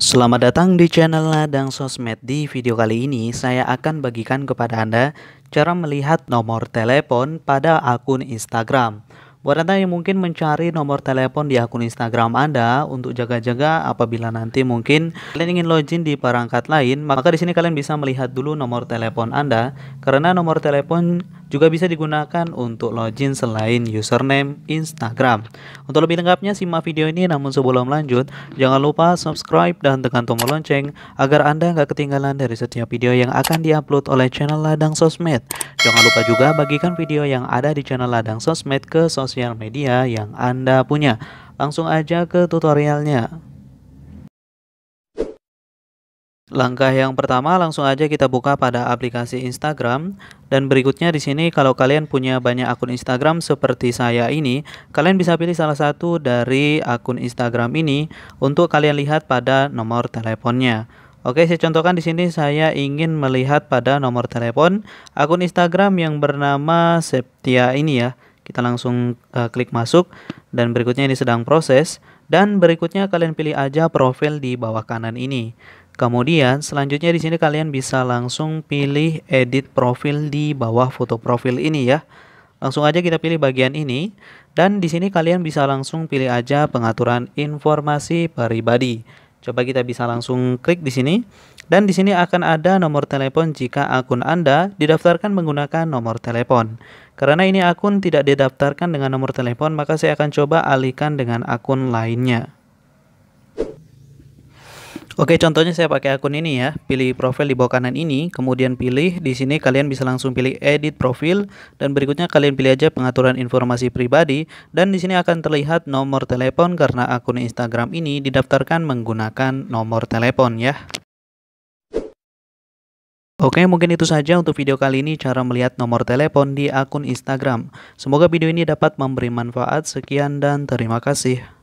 Selamat datang di channel Ladang Sosmed. Di video kali ini saya akan bagikan kepada Anda cara melihat nomor telepon pada akun Instagram. Buat Anda yang mungkin mencari nomor telepon di akun Instagram Anda untuk jaga-jaga apabila nanti mungkin kalian ingin login di perangkat lain, maka di sini kalian bisa melihat dulu nomor telepon Anda karena nomor telepon juga bisa digunakan untuk login selain username Instagram. Untuk lebih lengkapnya simak video ini namun sebelum lanjut jangan lupa subscribe dan tekan tombol lonceng agar Anda nggak ketinggalan dari setiap video yang akan diupload oleh channel Ladang Sosmed. Jangan lupa juga bagikan video yang ada di channel Ladang Sosmed ke sosial media yang Anda punya. Langsung aja ke tutorialnya. Langkah yang pertama langsung aja kita buka pada aplikasi Instagram dan berikutnya di sini kalau kalian punya banyak akun Instagram seperti saya ini, kalian bisa pilih salah satu dari akun Instagram ini untuk kalian lihat pada nomor teleponnya. Oke, saya contohkan di sini saya ingin melihat pada nomor telepon akun Instagram yang bernama Septia ini ya. Kita langsung uh, klik masuk dan berikutnya ini sedang proses dan berikutnya kalian pilih aja profil di bawah kanan ini. Kemudian selanjutnya di sini kalian bisa langsung pilih edit profil di bawah foto profil ini ya. Langsung aja kita pilih bagian ini dan di sini kalian bisa langsung pilih aja pengaturan informasi pribadi. Coba kita bisa langsung klik di sini dan di sini akan ada nomor telepon jika akun Anda didaftarkan menggunakan nomor telepon. Karena ini akun tidak didaftarkan dengan nomor telepon, maka saya akan coba alihkan dengan akun lainnya. Oke, contohnya saya pakai akun ini ya. Pilih profil di bawah kanan ini, kemudian pilih di sini kalian bisa langsung pilih edit profil dan berikutnya kalian pilih aja pengaturan informasi pribadi dan di sini akan terlihat nomor telepon karena akun Instagram ini didaftarkan menggunakan nomor telepon ya. Oke, mungkin itu saja untuk video kali ini cara melihat nomor telepon di akun Instagram. Semoga video ini dapat memberi manfaat. Sekian dan terima kasih.